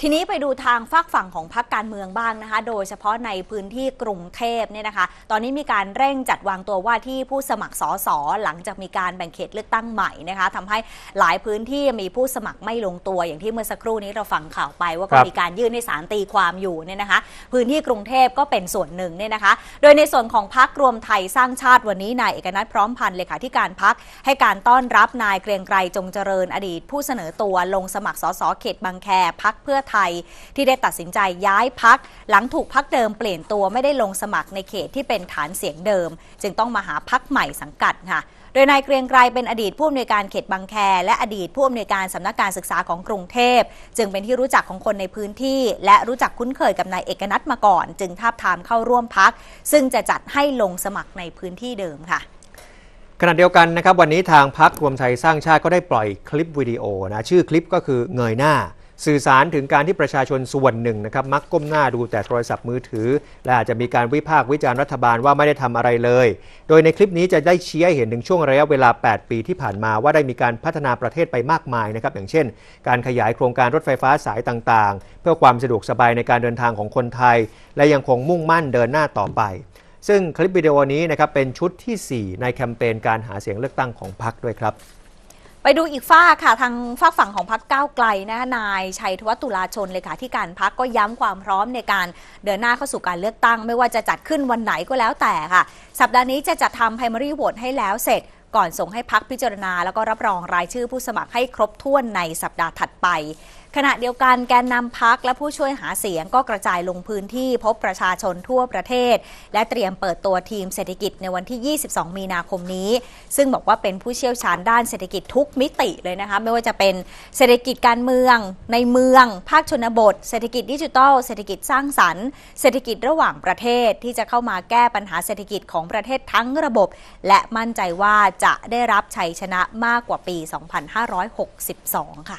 ทีนี้ไปดูทางฝากฝั่งของพักการเมืองบ้างนะคะ โดยเฉพาะในพื้นที่กรุงเทพเนี่ยนะคะ ตอนนี้มีการเร่งจัดวางตัวว่าที่ผู้สมัครสอสอหลังจากมีการแบ่งเขตเลือกตั้งใหม่นะคะทำให้หลายพื้นที่มีผู้สมัครไม่ลงตัวอย่างที่เมื่อสักครู่นี้เราฟังข่าวไป ว่าก็มีการยื่นให้ศาลตีความอยู่เนี่ยนะคะ พื้นที่กรุงเทพก็เป็นส่วนหนึ่งเนี่ยนะคะ โดยในส่วนของพักรวมไทยสร้างชาติวันนี้นายเอกนัทพร้อมพันธ์เลขาธิการพักให้การต้อนรับนายเกรียงไกรจงเจริญอดีต ผู้เสนอตัวลงสมัครสสเขตบางแคพักเพื่อไทยที่ได้ตัดสินใจย้ายพักหลังถูกพักเดิมเปลี่ยนตัวไม่ได้ลงสมัครในเขตที่เป็นฐานเสียงเดิม จึงต้องมาหาพักใหม่สังกัดค่ะ โดยนายเกรียงไกรเป็นอดีตผู้อำนวยการเขตบางแค และอดีตผู้อำนวยการสำนักการศึกษาของกรุงเทพจึงเป็นที่รู้จักของคนในพื้นที่ และรู้จักคุ้นเคยกับนายเอกนัทมาก่อน จึงทาบทามเข้าร่วมพักซึ่งจะจัดให้ลงสมัครในพื้นที่เดิมค่ะ ขณะเดียวกันนะครับ วันนี้ทางพักรวมไทยสร้างชาติก็ได้ปล่อยคลิปวิดีโอนะชื่อคลิปก็คือเงยหน้าสื่อสารถึงการที่ประชาชนส่วนหนึ่งนะครับมักก้มหน้าดูแต่โทรศัพท์มือถือ และอาจจะมีการวิพากษ์วิจารณ์รัฐบาลว่าไม่ได้ทำอะไรเลย โดยในคลิปนี้จะได้ชี้ให้เห็นถึงช่วงระยะเวลา 8 ปีที่ผ่านมาว่าได้มีการพัฒนาประเทศไปมากมายนะครับ อย่างเช่น การขยายโครงการรถไฟฟ้าสายต่างๆ เพื่อความสะดวกสบายในการเดินทางของคนไทย และยังคงมุ่งมั่นเดินหน้าต่อไป ซึ่งคลิปวิดีโอนี้นะครับเป็นชุดที่ 4 ในแคมเปญการหาเสียงเลือกตั้งของพรรคด้วยครับไปดูอีกฝ้าค่ะทางฝากฝั่งของพักก้าวไกลนะนายชัยธวัฒน์ตุลาชนเลยค่ะที่การพักก็ย้ำความพร้อมในการเดินหน้าเข้าสู่การเลือกตั้ง ไม่ว่าจะจัดขึ้นวันไหนก็แล้วแต่ค่ะ สัปดาห์นี้จะจัดทำไพรมารีโหวตให้แล้วเสร็จก่อนส่งให้พักพิจารณาแล้วก็รับรองรายชื่อผู้สมัครให้ครบถ้วนในสัปดาห์ถัดไป ขณะเดียวกันแกนนำพักและผู้ช่วยหาเสียงก็กระจายลงพื้นที่พบประชาชนทั่วประเทศ และเตรียมเปิดตัวทีมเศรษฐกิจในวันที่ 22 มีนาคมนี้ ซึ่งบอกว่าเป็นผู้เชี่ยวชาญด้านเศรษฐกิจทุกมิติเลยนะคะไม่ว่าจะเป็นเศรษฐกิจการเมืองในเมืองภาคชนบทเศรษฐกิจดิจิทัลเศรษฐกิจสร้างสรรค์เศรษฐกิจระหว่างประเทศ ที่จะเข้ามาแก้ปัญหาเศรษฐกิจของประเทศทั้งระบบ และมั่นใจว่าจะะได้รับชัยชนะมากกว่าปี 2562 ค่ะ